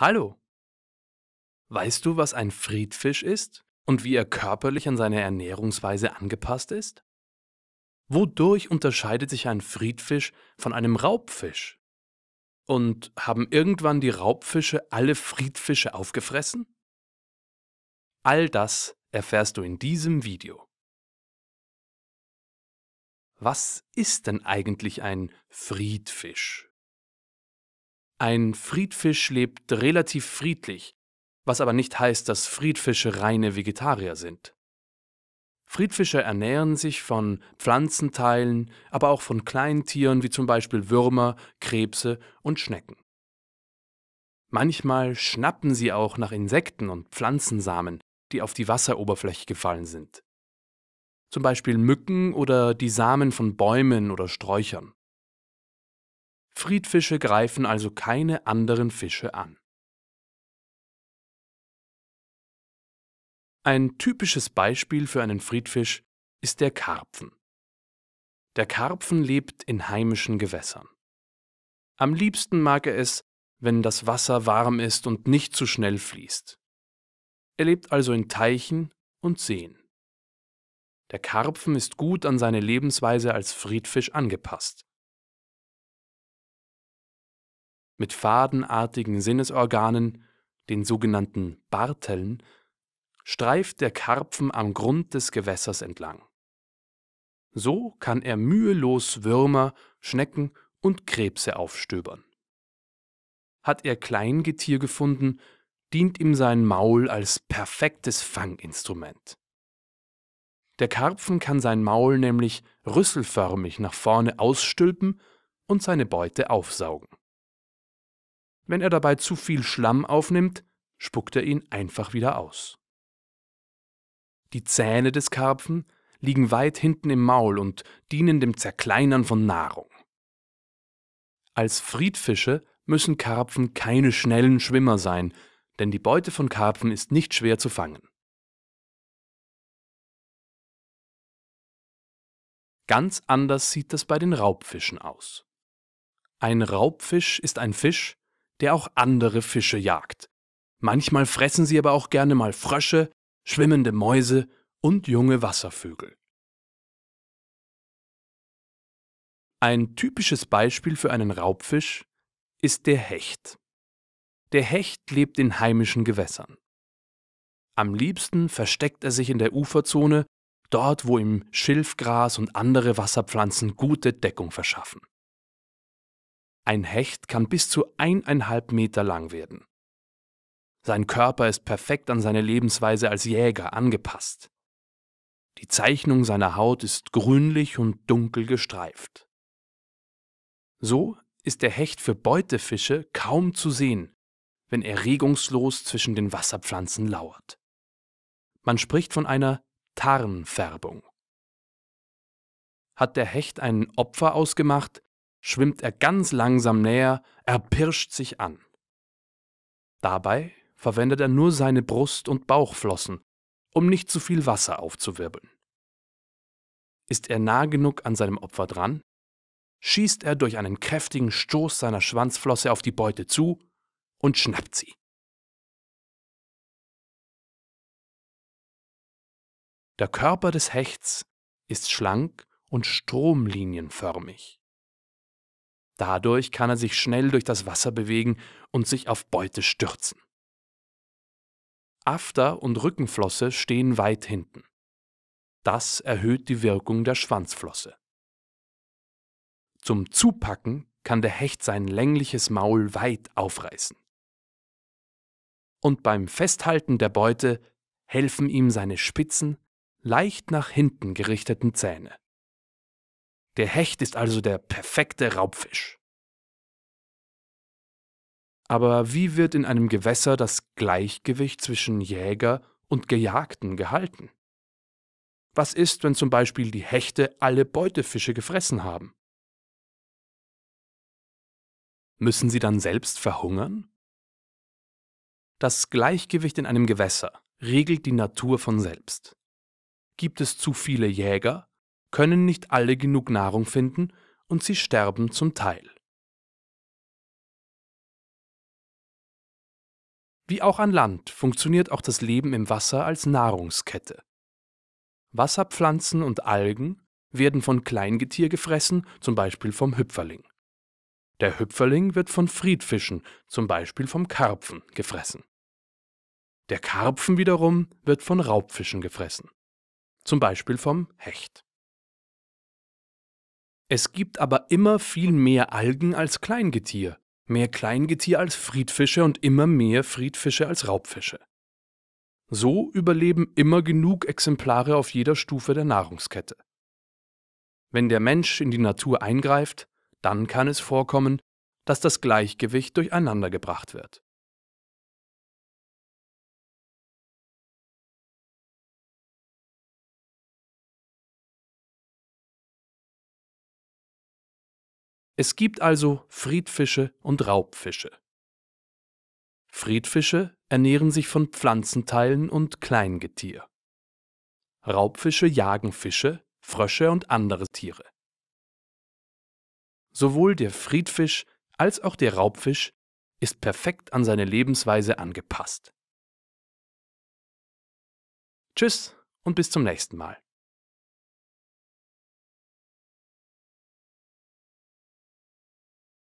Hallo! Weißt du, was ein Friedfisch ist und wie er körperlich an seine Ernährungsweise angepasst ist? Wodurch unterscheidet sich ein Friedfisch von einem Raubfisch? Und haben irgendwann die Raubfische alle Friedfische aufgefressen? All das erfährst du in diesem Video. Was ist denn eigentlich ein Friedfisch? Ein Friedfisch lebt relativ friedlich, was aber nicht heißt, dass Friedfische reine Vegetarier sind. Friedfische ernähren sich von Pflanzenteilen, aber auch von Kleintieren wie zum Beispiel Würmer, Krebse und Schnecken. Manchmal schnappen sie auch nach Insekten und Pflanzensamen, die auf die Wasseroberfläche gefallen sind. Zum Beispiel Mücken oder die Samen von Bäumen oder Sträuchern. Friedfische greifen also keine anderen Fische an. Ein typisches Beispiel für einen Friedfisch ist der Karpfen. Der Karpfen lebt in heimischen Gewässern. Am liebsten mag er es, wenn das Wasser warm ist und nicht zu schnell fließt. Er lebt also in Teichen und Seen. Der Karpfen ist gut an seine Lebensweise als Friedfisch angepasst. mit fadenartigen Sinnesorganen, den sogenannten Barteln, streift der Karpfen am Grund des Gewässers entlang. So kann er mühelos Würmer, Schnecken und Krebse aufstöbern. Hat er Kleingetier gefunden, dient ihm sein Maul als perfektes Fanginstrument. Der Karpfen kann sein Maul nämlich rüsselförmig nach vorne ausstülpen und seine Beute aufsaugen. Wenn er dabei zu viel Schlamm aufnimmt, spuckt er ihn einfach wieder aus. Die Zähne des Karpfen liegen weit hinten im Maul und dienen dem Zerkleinern von Nahrung. Als Friedfische müssen Karpfen keine schnellen Schwimmer sein, denn die Beute von Karpfen ist nicht schwer zu fangen. Ganz anders sieht das bei den Raubfischen aus. Ein Raubfisch ist ein Fisch, der auch andere Fische jagt. Manchmal fressen sie aber auch gerne mal Frösche, schwimmende Mäuse und junge Wasservögel. Ein typisches Beispiel für einen Raubfisch ist der Hecht. Der Hecht lebt in heimischen Gewässern. Am liebsten versteckt er sich in der Uferzone, dort wo ihm Schilfgras und andere Wasserpflanzen gute Deckung verschaffen. Ein Hecht kann bis zu eineinhalb Meter lang werden. Sein Körper ist perfekt an seine Lebensweise als Jäger angepasst. Die Zeichnung seiner Haut ist grünlich und dunkel gestreift. So ist der Hecht für Beutefische kaum zu sehen, wenn er regungslos zwischen den Wasserpflanzen lauert. Man spricht von einer Tarnfärbung. Hat der Hecht ein Opfer ausgemacht, schwimmt er ganz langsam näher, er pirscht sich an. Dabei verwendet er nur seine Brust- und Bauchflossen, um nicht zu viel Wasser aufzuwirbeln. Ist er nah genug an seinem Opfer dran, schießt er durch einen kräftigen Stoß seiner Schwanzflosse auf die Beute zu und schnappt sie. Der Körper des Hechts ist schlank und stromlinienförmig. Dadurch kann er sich schnell durch das Wasser bewegen und sich auf Beute stürzen. After und Rückenflosse stehen weit hinten. Das erhöht die Wirkung der Schwanzflosse. Zum Zupacken kann der Hecht sein längliches Maul weit aufreißen. Und beim Festhalten der Beute helfen ihm seine spitzen, leicht nach hinten gerichteten Zähne. Der Hecht ist also der perfekte Raubfisch. Aber wie wird in einem Gewässer das Gleichgewicht zwischen Jäger und Gejagten gehalten? Was ist, wenn zum Beispiel die Hechte alle Beutefische gefressen haben? Müssen sie dann selbst verhungern? Das Gleichgewicht in einem Gewässer regelt die Natur von selbst. Gibt es zu viele Jäger, können nicht alle genug Nahrung finden und sie sterben zum Teil. Wie auch an Land funktioniert auch das Leben im Wasser als Nahrungskette. Wasserpflanzen und Algen werden von Kleingetier gefressen, zum Beispiel vom Hüpferling. Der Hüpferling wird von Friedfischen, zum Beispiel vom Karpfen, gefressen. Der Karpfen wiederum wird von Raubfischen gefressen, zum Beispiel vom Hecht. Es gibt aber immer viel mehr Algen als Kleingetier, mehr Kleingetier als Friedfische und immer mehr Friedfische als Raubfische. So überleben immer genug Exemplare auf jeder Stufe der Nahrungskette. Wenn der Mensch in die Natur eingreift, dann kann es vorkommen, dass das Gleichgewicht durcheinandergebracht wird. Es gibt also Friedfische und Raubfische. Friedfische ernähren sich von Pflanzenteilen und Kleingetier. Raubfische jagen Fische, Frösche und andere Tiere. Sowohl der Friedfisch als auch der Raubfisch ist perfekt an seine Lebensweise angepasst. Tschüss und bis zum nächsten Mal.